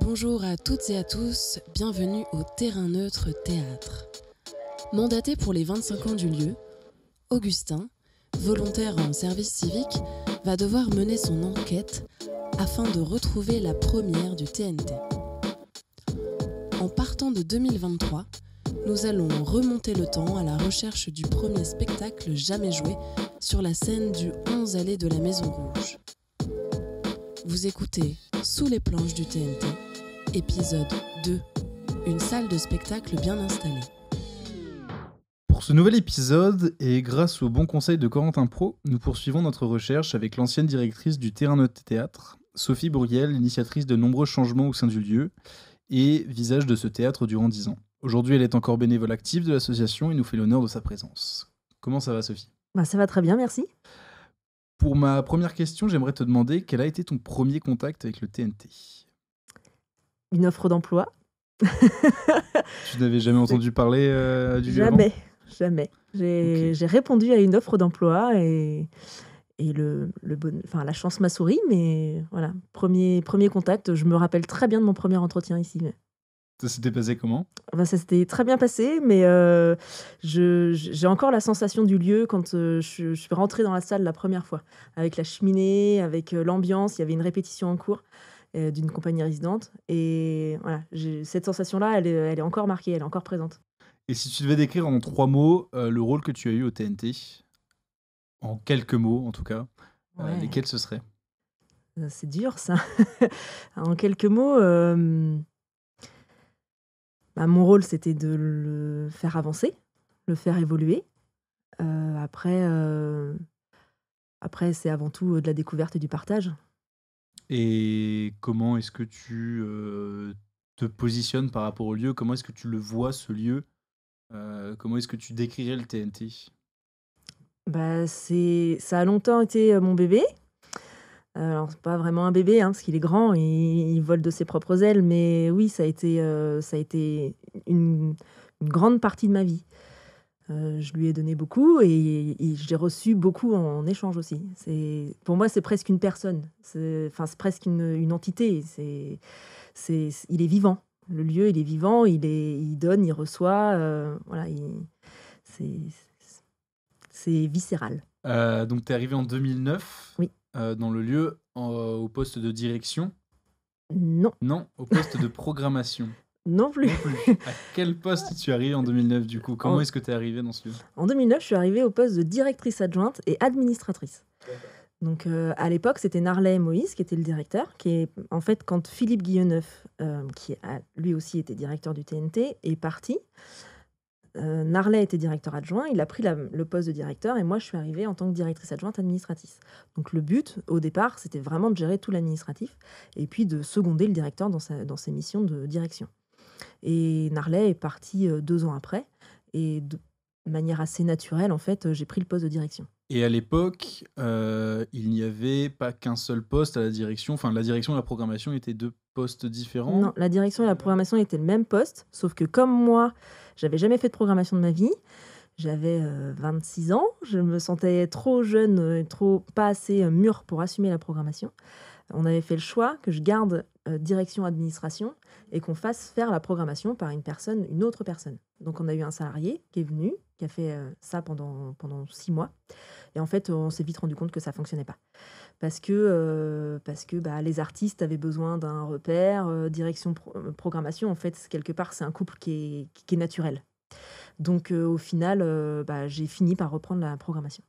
Bonjour à toutes et à tous, bienvenue au Terrain Neutre Théâtre. Mandaté pour les 25 ans du lieu, Augustin, volontaire en service civique, va devoir mener son enquête afin de retrouver la première du TNT. En partant de 2023, nous allons remonter le temps à la recherche du premier spectacle jamais joué sur la scène du 11 allées de la Maison Rouge. Vous écoutez Sous les planches du TNT Épisode 2. Une salle de spectacle bien installée. Pour ce nouvel épisode, et grâce au bon conseil de Corentin Pro, nous poursuivons notre recherche avec l'ancienne directrice du Terrain Note Théâtre, Sophie Bourriel, initiatrice de nombreux changements au sein du lieu et visage de ce théâtre durant 10 ans. Aujourd'hui, elle est encore bénévole active de l'association et nous fait l'honneur de sa présence. Comment ça va, Sophie Bah, Ça va très bien, merci. Pour ma première question, j'aimerais te demander quel a été ton premier contact avec le TNT une offre d'emploi. tu n'avais jamais entendu parler euh, du du Jamais, jamais. J'ai répondu à une offre d'emploi et, le, le enfin, la chance m'a souri, mais voilà, premier, premier contact. Je me rappelle très bien de mon premier entretien ici. Ça s'était passé comment Ça s'était très bien passé, mais euh, j'ai encore la sensation du lieu quand euh, je, suis rentrée dans la salle la première fois, avec la cheminée, avec l'ambiance, il y avait une répétition en cours. Euh, d'une compagnie résidente. Et voilà, cette sensation-là, elle, est encore marquée, elle est encore présente. Et si tu devais décrire en trois mots euh, le rôle que tu as eu au TNT, en quelques mots en tout cas, euh, lesquels ce serait C'est dur ça. en quelques mots, bah, mon rôle c'était de le faire avancer, le faire évoluer. après, après c'est avant tout de la découverte du partage. Et comment est-ce que tu te positionnes par rapport au lieu Comment est-ce que tu le vois, ce lieu Comment est-ce que tu décrirais le TNT bah, c'est... Ça a longtemps été mon bébé. Alors, c'est pas vraiment un bébé, hein, parce qu'il est grand et il vole de ses propres ailes, mais oui, ça a été, ça a été une, grande partie de ma vie. Euh, je lui ai donné beaucoup et, j'ai reçu beaucoup en, échange aussi. C'est pour moi c'est presque une personne, enfin c'est presque une, entité. C'est il est vivant. Le lieu il est vivant, il il donne, il reçoit, euh, voilà, c'est viscéral. Euh, donc tu es arrivé en 2009 oui. dans le lieu au poste de direction. Non. Non, au poste de programmation. Non plus. à quel poste tu es en 2009 du coup Comment est-ce que tu es arrivée dans ce lieu En 2009, je suis arrivée au poste de directrice adjointe et administratrice. Donc euh, à l'époque, c'était Narlet Moïse qui était le directeur, qui est en fait quand Philippe Guilleneuf, euh, qui lui aussi était directeur du TNT, est parti. Euh, Narlet était directeur adjoint, il a pris le poste de directeur et moi je suis arrivée en tant que directrice adjointe administratrice. Donc le but au départ c'était vraiment de gérer tout l'administratif et puis de seconder le directeur dans ses missions de direction. Et Narlet est parti euh, deux ans après. Et de manière assez naturelle, en fait, euh, j'ai pris le poste de direction. Et à l'époque, euh, il n'y avait pas qu'un seul poste à la direction. Enfin, la direction et la programmation étaient deux postes différents. Non, la direction et la programmation étaient le même poste, sauf que comme moi, j'avais jamais fait de programmation de ma vie. J'avais 26 ans, je me sentais trop jeune, trop pas assez mûre pour assumer la programmation. On avait fait le choix que je garde euh, direction administration et qu'on fasse faire la programmation par une personne, une autre personne. Donc on a eu un salarié qui est venu, qui a fait euh, ça pendant, pendant six mois. Et en fait, on s'est vite rendu compte que ça fonctionnait pas. Parce que, euh, parce que bah, les artistes avaient besoin d'un repère, direction, programmation, en fait, quelque part, c'est un couple qui est, naturel. Donc au final, bah, j'ai fini par reprendre la programmation.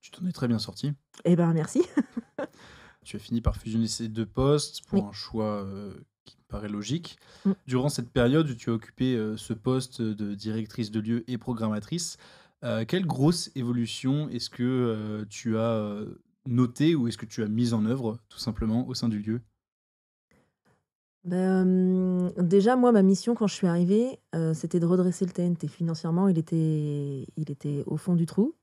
Tu t'en es très bien sorti. Eh ben merci. tu as fini par fusionner ces deux postes pour un choix euh, qui me paraît logique. Mm. Durant cette période où tu as occupé euh, ce poste de directrice de lieu et programmatrice, euh, quelle grosse évolution est-ce que tu as notée ou est-ce que tu as mise en œuvre tout simplement au sein du lieu ben, hum, déjà, moi, ma mission quand je suis arrivée, c'était de redresser le TNT. Financièrement, il était, il était au fond du trou.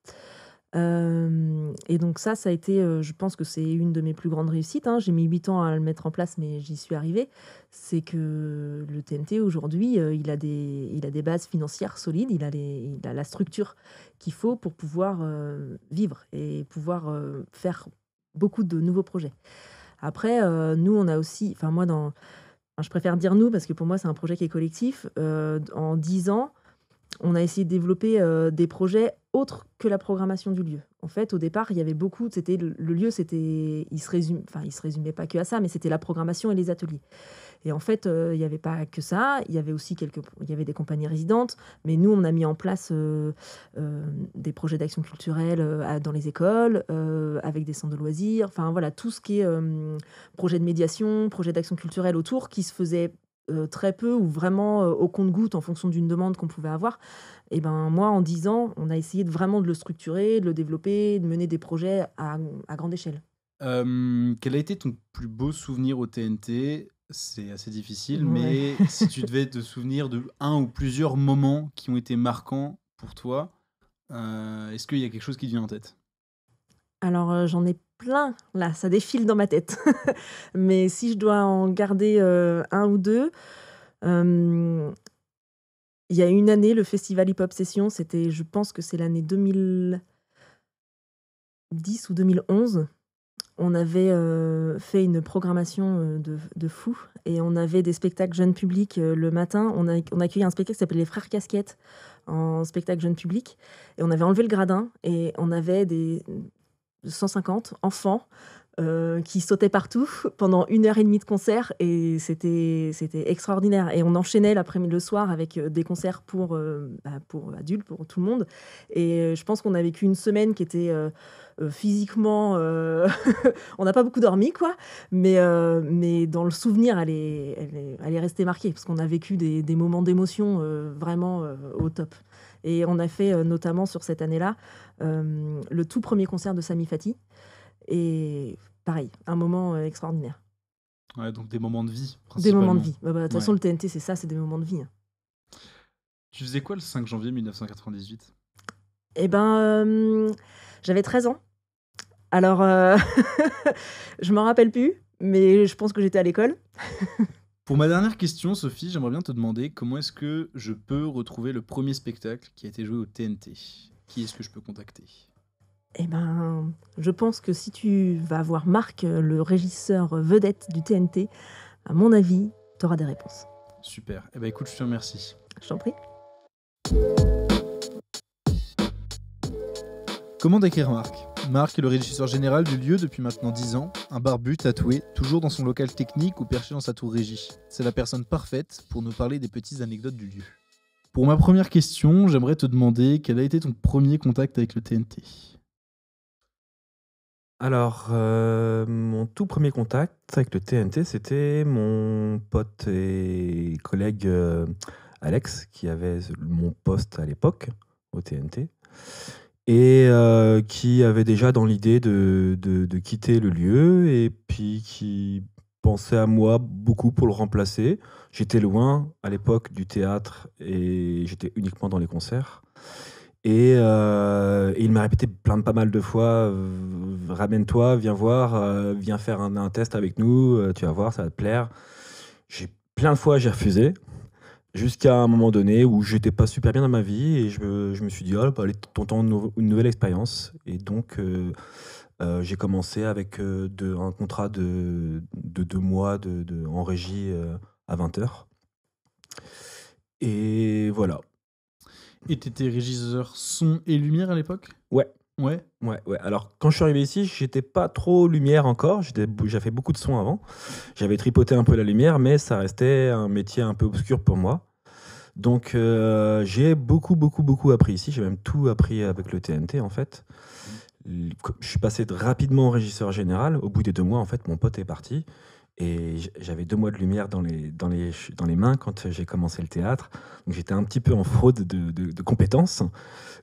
Euh, et donc ça, ça a été, euh, je pense que c'est une de mes plus grandes réussites. Hein. J'ai mis huit ans à le mettre en place, mais j'y suis arrivée. C'est que le TNT, aujourd'hui, euh, il, a des, il a des bases financières solides, il a, les, a la structure qu'il faut pour pouvoir vivre et pouvoir faire beaucoup de nouveaux projets. Après, nous, on a aussi, enfin moi, dans, je préfère dire nous, parce que pour moi, c'est un projet qui est collectif. en 10 ans, on a essayé de développer des projets autre que la programmation du lieu. En fait, au départ, il y avait beaucoup, c'était le, lieu, c'était, il se résume, enfin, il se résumait pas que à ça, mais c'était la programmation et les ateliers. Et en fait, euh, il n'y avait pas que ça, il y avait aussi quelques, il y avait des compagnies résidentes, mais nous, on a mis en place euh, euh, des projets d'action culturelle dans les écoles, avec des centres de loisirs, enfin voilà, tout ce qui est projet de médiation, projet d'action culturelle autour, qui se faisait euh, très peu ou vraiment euh, au compte-goutte en fonction d'une demande qu'on pouvait avoir. Et eh ben moi, en dix ans, on a essayé de vraiment de le structurer, de le développer, de mener des projets à, grande échelle. quel a été ton plus beau souvenir au TNT C'est assez difficile, mais si tu devais te souvenir de un ou plusieurs moments qui ont été marquants pour toi, euh, est-ce qu'il y a quelque chose qui te vient en tête Alors j'en ai plein là, ça défile dans ma tête. Mais si je dois en garder euh, un ou deux, euh, il y a une année, le festival Hip Hop Session, c'était, je pense que c'est l'année 2010 ou 2011. On avait euh, fait une programmation de, de, fou et on avait des spectacles jeunes publics le matin. On a, accueilli un spectacle qui s'appelait Les Frères Casquettes en spectacle jeunes public. Et on avait enlevé le gradin et on avait des, 150 enfants euh, qui sautaient partout pendant une heure et demie de concert et c'était extraordinaire et on enchaînait l'après-midi le soir avec euh, des concerts euh, bah, pour adultes pour tout le monde et je pense qu'on a vécu une semaine qui était physiquement on n'a pas beaucoup dormi quoi mais mais dans le souvenir elle est restée marquée parce qu'on a vécu des, des moments d'émotion vraiment au top et on a fait euh, notamment sur cette année-là euh, le tout premier concert de Sami Fati. Et pareil, un moment euh, extraordinaire. Ouais, donc des moments de vie. Des moments de vie. Bah, bah, de toute façon, le TNT, c'est ça, c'est des moments de vie. Hein. Tu faisais quoi le 5 janvier 1998 Eh ben, j'avais 13 ans. Alors, je je m'en rappelle plus, mais je pense que j'étais à l'école. Pour ma dernière question, Sophie, j'aimerais bien te demander comment est-ce que je peux retrouver le premier spectacle qui a été joué au TNT Qui est-ce que je peux contacter Eh ben, je pense que si tu vas voir Marc, euh, le régisseur vedette du TNT, à mon avis, tu auras des réponses. Super. Eh ben, écoute, je te remercie. Je t'en prie. Comment décrire Marc Marc est le régisseur général du lieu depuis maintenant 10 ans, un barbu tatoué, toujours dans son local technique ou perché dans sa tour régie. C'est la personne parfaite pour nous parler des petites anecdotes du lieu. Pour ma première question, j'aimerais te demander quel a été ton premier contact avec le TNT alors, euh, mon tout premier contact avec le TNT, c'était mon pote et collègue euh, Alex, qui avait mon poste à l'époque au TNT, et euh, qui avait déjà dans l'idée de, quitter le lieu et puis qui pensait à moi beaucoup pour le remplacer. J'étais loin à l'époque du théâtre et j'étais uniquement dans les concerts. Et, euh, il m'a répété plein de pas mal de fois ramène-toi, viens voir, euh, viens faire un, un test avec nous, tu vas voir, ça va te plaire. J'ai plein de fois j'ai refusé. Jusqu'à un moment donné où j'étais pas super bien dans ma vie et je, me suis dit, oh, bah, allez, tenter une, nouvelle expérience. Et donc, euh, euh, j'ai commencé avec euh, de, un contrat de, deux mois de, en régie à 20 heures. Et voilà. Et étais régisseur son et lumière à l'époque Ouais. Ouais. Ouais, ouais. Alors, quand je suis arrivé ici, j'étais pas trop lumière encore. J'avais fait beaucoup de sons avant. J'avais tripoté un peu la lumière, mais ça restait un métier un peu obscur pour moi. Donc, euh, j'ai beaucoup, beaucoup, beaucoup appris ici. J'ai même tout appris avec le TNT, en fait. Je suis passé rapidement au régisseur général. Au bout des deux mois, en fait, mon pote est parti. Et j'avais deux mois de lumière dans les, dans les, dans les mains quand j'ai commencé le théâtre. Donc j'étais un petit peu en fraude de, de compétences.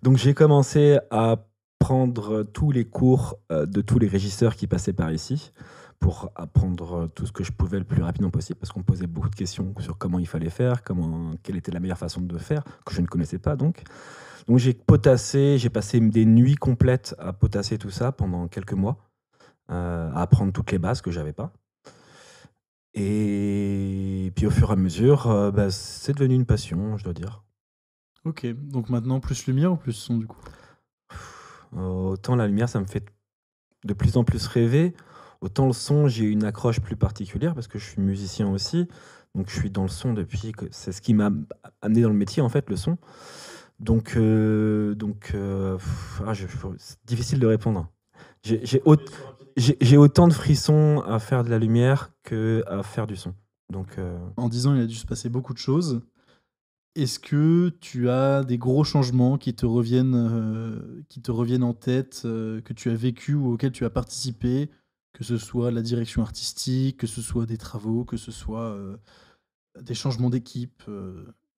Donc j'ai commencé à prendre tous les cours euh, de tous les régisseurs qui passaient par ici pour apprendre euh, tout ce que je pouvais le plus rapidement possible parce qu'on me posait beaucoup de questions sur comment il fallait faire, comment, quelle était la meilleure façon de faire, que je ne connaissais pas donc. Donc j'ai potassé, j'ai passé des nuits complètes à potasser tout ça pendant quelques mois, euh, à apprendre toutes les bases que j'avais pas. Et puis au fur et à mesure, bah, c'est devenu une passion, je dois dire. Ok, donc maintenant plus lumière ou plus son du coup euh, autant la lumière, ça me fait de plus en plus rêver. Autant le son, j'ai une accroche plus particulière parce que je suis musicien aussi. Donc je suis dans le son depuis que c'est ce qui m'a amené dans le métier en fait, le son. Donc, euh, euh, ah, c'est difficile de répondre. J'ai autant de frissons à faire de la lumière qu'à faire du son. Donc, En disant, il a dû se passer beaucoup de choses. Est-ce que tu as des gros changements qui te reviennent, euh, qui te reviennent en tête, euh, que tu as vécu ou auxquels tu as participé, que ce soit la direction artistique, que ce soit des travaux, que ce soit euh, des changements d'équipe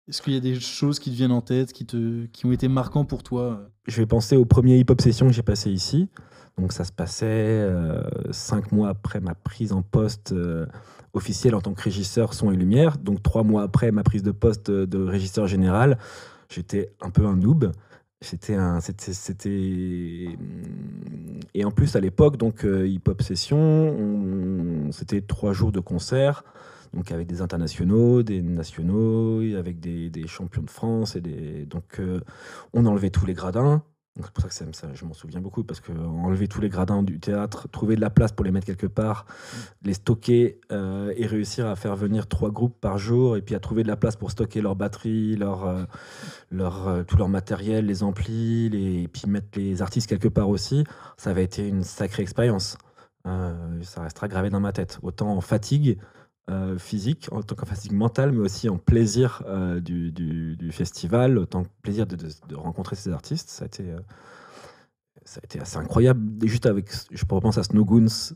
est-ce qu'il y a des choses qui te viennent en tête, qui, te, qui ont été marquants pour toi euh? Je vais penser au premier hip-hop sessions que j'ai passé ici. Donc ça se passait euh, cinq mois après ma prise en poste euh, officielle en tant que régisseur son et lumière. Donc trois mois après ma prise de poste de régisseur général, j'étais un peu un noob. C'était un, c'était, et en plus à l'époque donc hip-hop session, c'était trois jours de concert donc avec des internationaux, des nationaux, avec des, des champions de France. Et des... Donc euh, on enlevait tous les gradins. C'est pour ça que ça, je m'en souviens beaucoup, parce que enlever tous les gradins du théâtre, trouver de la place pour les mettre quelque part, mm. les stocker euh, et réussir à faire venir trois groupes par jour, et puis à trouver de la place pour stocker leurs batteries, leur, euh, leur, tout leur matériel, les amplis, les, et puis mettre les artistes quelque part aussi, ça avait été une sacrée expérience. ça restera gravé dans ma tête. Autant en fatigue, euh, physique, en tant que fatigue mentale, mais aussi en plaisir euh, du, du, festival, autant que plaisir de, rencontrer ces artistes. Ça a été, euh, ça a assez incroyable. juste avec, je pense à Snow Goons,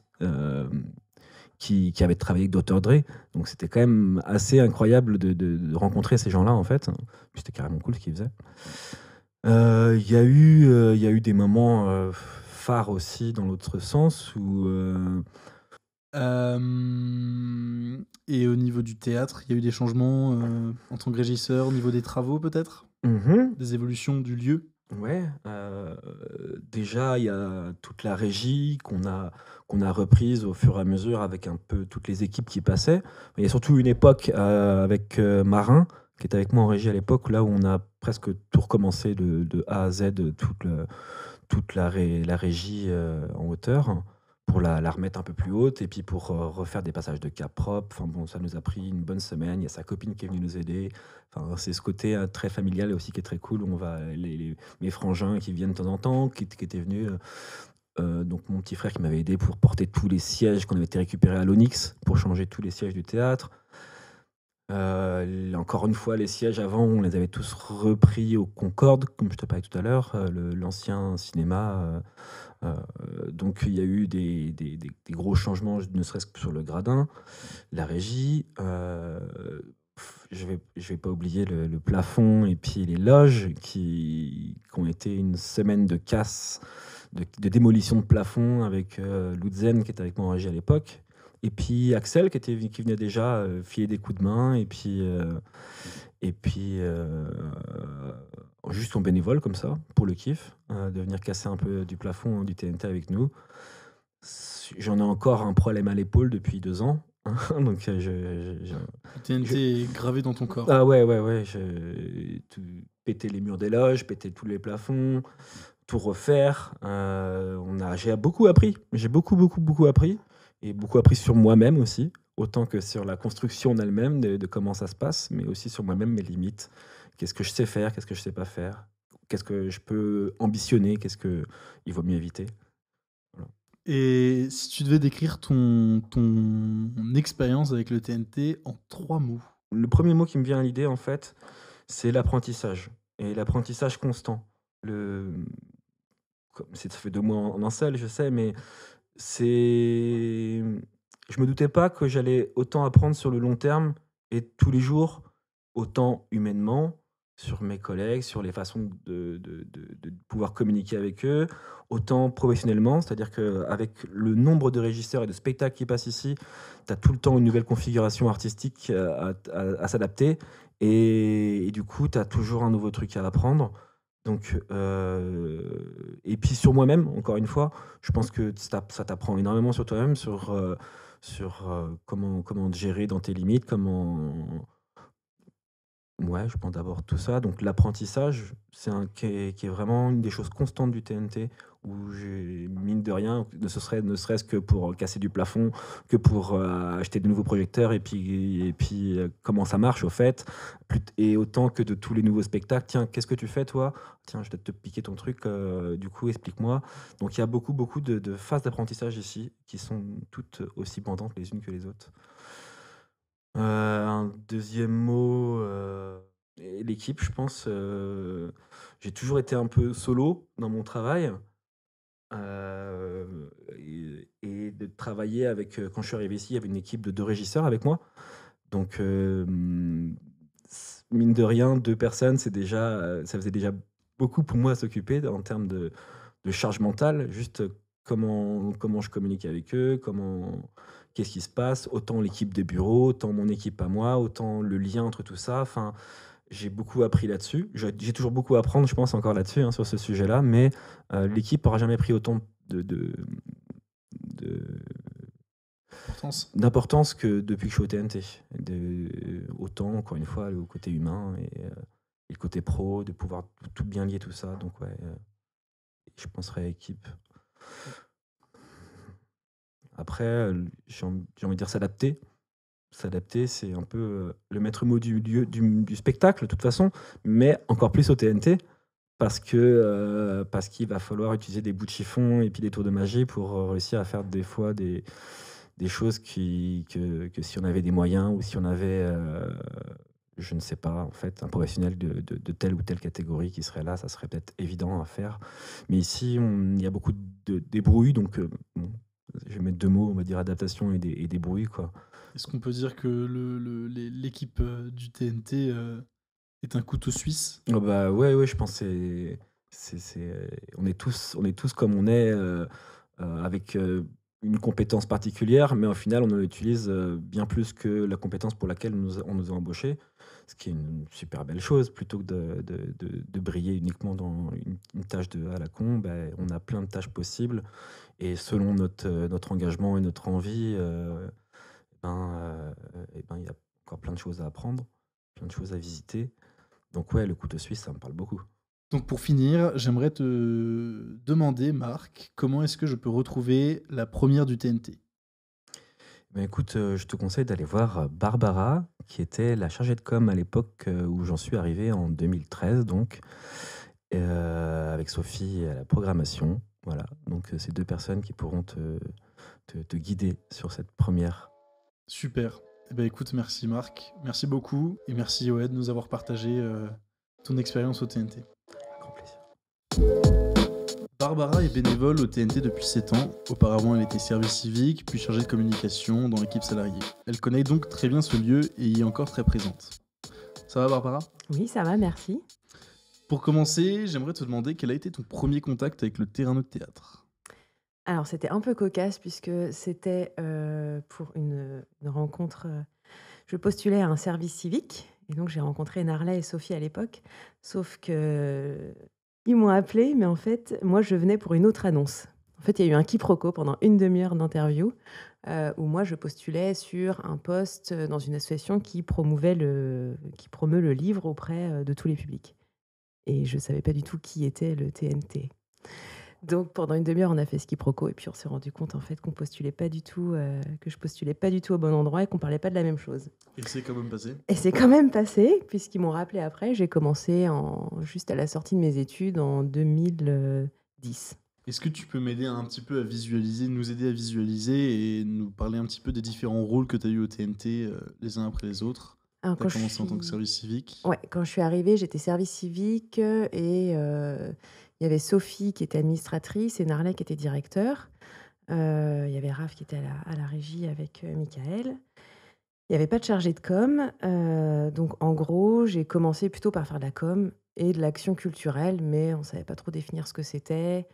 qui, avait travaillé avec Dr. Dre. Donc c'était quand même assez incroyable de, rencontrer ces gens-là, en fait. C'était carrément cool ce qu'ils faisaient. Il y, a eu, y a eu des moments phares aussi, dans l'autre sens, où et au niveau du théâtre, il y a eu des changements euh, en tant que régisseur, au niveau des travaux peut-être mm-hmm. Des évolutions du lieu Ouais, euh, déjà il y a toute la régie qu'on a, qu'on a reprise au fur et à mesure avec un peu toutes les équipes qui passaient. Il y a surtout une époque euh, avec Marin qui était avec moi en régie à l'époque, là où on a presque tout recommencé de, A à Z, toute, toute la, la régie en hauteur pour la, remettre un peu plus haute et puis pour euh, refaire des passages de cap propre Enfin bon, ça nous a pris une bonne semaine. Il y a sa copine qui est venue nous aider. Enfin, c'est ce côté hein, très familial et aussi qui est très cool. on va les, mes frangins qui viennent de temps en temps, qui, étaient venus. Euh, euh, donc mon petit frère qui m'avait aidé pour porter tous les sièges qu'on avait été récupérés à l'Onyx pour changer tous les sièges du théâtre. encore une fois, les sièges avant, on les avait tous repris au Concorde, comme je te parlais tout à l'heure, l'ancien cinéma euh, donc il y a eu des, gros changements, ne serait-ce que sur le gradin, la régie. Euh, je vais, je vais pas oublier le, plafond et puis les loges qui, ont été une semaine de casse, de, démolition de plafond avec euh, Lutzen qui était avec moi en régie à l'époque et puis Axel qui, était, qui venait déjà filer des coups de main et puis et puis, euh, juste en bénévole, comme ça, pour le kiff, hein, de venir casser un peu du plafond du TNT avec nous. J'en ai encore un problème à l'épaule depuis deux ans. Hein, donc, euh, je, TNT gravé dans ton corps. Ah ouais, ouais, ouais. péter les murs des loges, péter tous les plafonds, tout refaire. Euh, on a, j'ai beaucoup appris. J'ai beaucoup, beaucoup, beaucoup appris. Et beaucoup appris sur moi-même aussi autant que sur la construction en elle-même, de, comment ça se passe, mais aussi sur moi-même, mes limites. Qu'est-ce que je sais faire, qu'est-ce que je sais pas faire, qu'est-ce que je peux ambitionner, qu'est-ce qu'il vaut mieux éviter. Et si tu devais décrire ton, ton expérience avec le TNT en trois mots Le premier mot qui me vient à l'idée, en fait, c'est l'apprentissage. Et l'apprentissage constant. Le... Ça fait deux mois en, un seul, je sais, mais c'est je me doutais pas que j'allais autant apprendre sur le long terme et tous les jours, autant humainement, sur mes collègues, sur les façons de, pouvoir communiquer avec eux, autant professionnellement, c'est-à-dire qu'avec le nombre de régisseurs et de spectacles qui passent ici, tu as tout le temps une nouvelle configuration artistique euh, à, s'adapter, et, du coup, tu as toujours un nouveau truc à apprendre. Donc, euh, et puis sur moi-même, encore une fois, je pense que ça, t'apprend énormément sur toi-même, sur... Euh, sur comment, comment te gérer dans tes limites, comment... Ouais, je pense d'abord tout ça. Donc l'apprentissage, c'est un qui est, vraiment une des choses constantes du TNT où j'ai mine de rien, ne, serait, ne serait-ce que pour casser du plafond, que pour euh, acheter de nouveaux projecteurs et puis, puis euh, comment ça marche au fait, et autant que de tous les nouveaux spectacles. Tiens, qu'est-ce que tu fais toi Tiens, je vais te piquer ton truc, euh, du coup, explique-moi. Donc il y a beaucoup, beaucoup de, phases d'apprentissage ici qui sont toutes aussi pendantes les unes que les autres. un deuxième mot l'équipe, je pense. j'ai toujours été un peu solo dans mon travail et, de travailler avec, quand je suis arrivé ici, il y avait une équipe de deux régisseurs avec moi. Donc, mine de rien, deux personnes, c'est déjà, ça faisait déjà beaucoup pour moi à s'occuper en termes de, de, charge mentale, juste comment, comment je communique avec eux, comment, qu'est-ce qui se passe, autant l'équipe des bureaux, autant mon équipe à moi, autant le lien entre tout ça. Enfin, j'ai beaucoup appris là-dessus. J'ai toujours beaucoup à apprendre, je pense, encore là-dessus, hein, sur ce sujet-là. Mais euh, l'équipe n'aura jamais pris autant de, de, d'importance que depuis que je suis au TNT. autant, encore une fois, le côté humain euh, et, le côté pro, de pouvoir tout bien lier tout ça. Donc, ouais, euh, je penserais à équipe. Après, j'ai envie de dire s'adapter. S'adapter, c'est un peu euh, le maître mot du, du, spectacle, de toute façon, mais encore plus au TNT, parce que euh, parce qu'il va falloir utiliser des bouts de chiffon et puis des tours de magie pour euh, réussir à faire des fois des, des choses que, si on avait des moyens ou si on avait, je ne sais pas, en fait, un professionnel de, telle ou telle catégorie qui serait là, ça serait peut-être évident à faire. Mais ici, il y a beaucoup de débrouilles, donc je vais mettre deux mots, on va dire adaptation et des, et bruits. Quoi. Est-ce qu'on peut dire que le, le, l'équipe euh, du TNT euh, est un couteau suisse Oui, oh bah ouais, ouais, je pense c'est, c'est, euh, on est tous, on est tous comme on est, avec une compétence particulière, mais au final, on en utilise bien plus que la compétence pour laquelle nous on nous a embauchés ce qui est une super belle chose, plutôt que de, briller uniquement dans une, tâche de à la con, ben, on a plein de tâches possibles, et selon notre, euh, notre engagement et notre envie, euh, ben, euh, ben, il y a encore plein de choses à apprendre, plein de choses à visiter. Donc ouais, le couteau suisse, ça me parle beaucoup. Donc pour finir, j'aimerais te demander, Marc, comment est-ce que je peux retrouver la première du TNT bah, écoute, euh, je te conseille d'aller voir euh, Barbara, qui était la chargée de com à l'époque euh, où j'en suis arrivé en 2013, donc, avec Sophie à la programmation. Voilà, donc ces deux personnes qui pourront te, guider sur cette première. Super. Eh ben, écoute, merci Marc, merci beaucoup et merci Oed de nous avoir partagé ton expérience au TNT. Barbara est bénévole au TNT depuis 7 ans. Auparavant, elle était service civique, puis chargée de communication dans l'équipe salariée. Elle connaît donc très bien ce lieu et y est encore très présente. Ça va Barbara Oui, ça va, merci. Pour commencer, j'aimerais te demander quel a été ton premier contact avec le terrain de théâtre Alors, c'était un peu cocasse puisque c'était euh, pour une, rencontre. Euh, je postulais à un service civique et donc j'ai rencontré Narla et Sophie à l'époque, sauf que ils m'ont appelé, mais en fait, moi, je venais pour une autre annonce. En fait, il y a eu un quiproquo pendant une demi-heure d'interview euh, où moi, je postulais sur un poste dans une association qui, promouvait le, qui promeut le livre auprès euh, de tous les publics. Et je ne savais pas du tout qui était le TNT. Donc pendant une demi-heure, on a fait ce quiproquo et puis on s'est rendu compte en fait qu'on postulait pas du tout, euh, que je postulais pas du tout au bon endroit et qu'on parlait pas de la même chose. Et c'est quand même passé. Et c'est quand même passé puisqu'ils m'ont rappelé après. J'ai commencé en juste à la sortie de mes études en 2010. Est-ce que tu peux m'aider un petit peu à visualiser, nous aider à visualiser et nous parler un petit peu des différents rôles que tu as eu au TNT euh, les uns après les autres Tu as commencé en tant que service civique Ouais, quand je suis arrivée, j'étais service civique et euh, il y avait Sophie qui était administratrice et Narlet qui était directeur. Euh, il y avait Raph qui était à la, régie avec euh, Michael. Il n'y avait pas de chargé de com. Euh, donc, en gros, j'ai commencé plutôt par faire de la com et de l'action culturelle, mais on ne savait pas trop définir ce que c'était.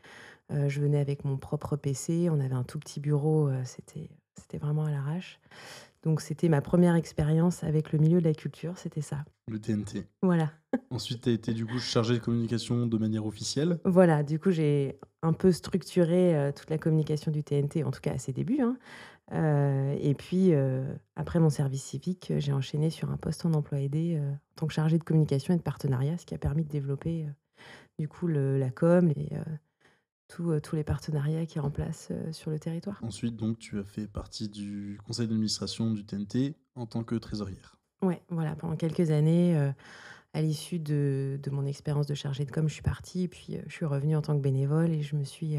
je venais avec mon propre PC. On avait un tout petit bureau. c'était, c'était vraiment à l'arrache. Donc c'était ma première expérience avec le milieu de la culture, c'était ça. Le TNT. Voilà. Ensuite, tu as été du coup chargée de communication de manière officielle. Voilà, du coup j'ai un peu structuré euh, toute la communication du TNT, en tout cas à ses débuts. Hein. Euh, et puis euh, après mon service civique, j'ai enchaîné sur un poste en emploi aidé en tant que chargée de communication et de partenariat, ce qui a permis de développer du coup la com euh, tous, les partenariats qui remplacent euh, sur le territoire. Ensuite, donc, tu as fait partie du conseil d'administration du TNT en tant que trésorière. Oui, voilà, pendant quelques années, euh, à l'issue de, mon expérience de chargée de com, je suis partie, puis je suis revenue en tant que bénévole et je me suis,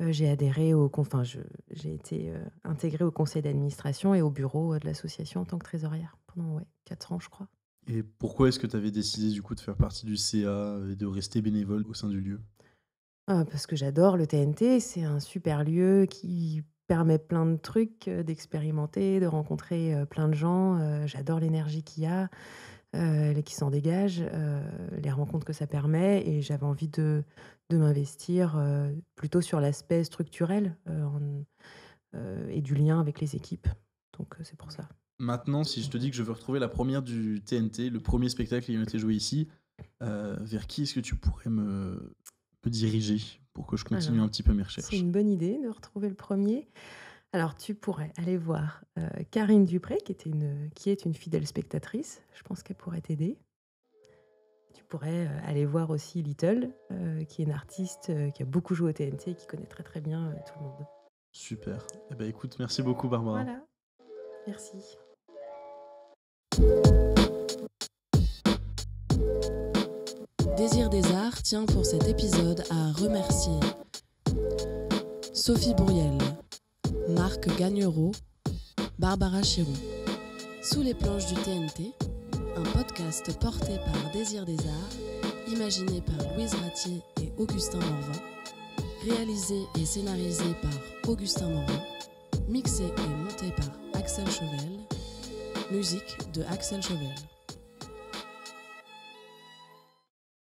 j'ai adhéré au, enfin, j'ai été intégrée au conseil d'administration et au bureau de l'association en tant que trésorière pendant ouais, 4 ans, je crois. Et pourquoi est-ce que tu avais décidé du coup de faire partie du CA et de rester bénévole au sein du lieu ah, parce que j'adore le TNT. C'est un super lieu qui permet plein de trucs, euh, d'expérimenter, de rencontrer euh, plein de gens. Euh, j'adore l'énergie qu'il y a, qui s'en dégage, les rencontres que ça permet. Et j'avais envie de, de m'investir plutôt sur l'aspect structurel et du lien avec les équipes. Donc c'est pour ça. Maintenant, si je te dis que je veux retrouver la première du TNT, le premier spectacle a été joué ici, vers qui est-ce que tu pourrais me peut diriger pour que je continue un petit peu mes recherches. C'est une bonne idée de retrouver le premier. Alors, tu pourrais aller voir euh, Karine Dupré, qui, était une, qui est une fidèle spectatrice. Je pense qu'elle pourrait t'aider. Tu pourrais euh, aller voir aussi Little, euh, qui est une artiste qui a beaucoup joué au TNT et qui connaît très très bien tout le monde. Super. Eh bien écoute, merci beaucoup, Barbara. Voilà. Merci. Désir des Arts tient pour cet épisode à remercier Sophie Bourriel, Marc Gagnereau, Barbara Chiron. Sous les planches du TNT, un podcast porté par Désir des Arts, imaginé par Louise Ratier et Augustin Morvan, réalisé et scénarisé par Augustin Morvan, mixé et monté par Axel Chauvel. musique de Axel Chauvel.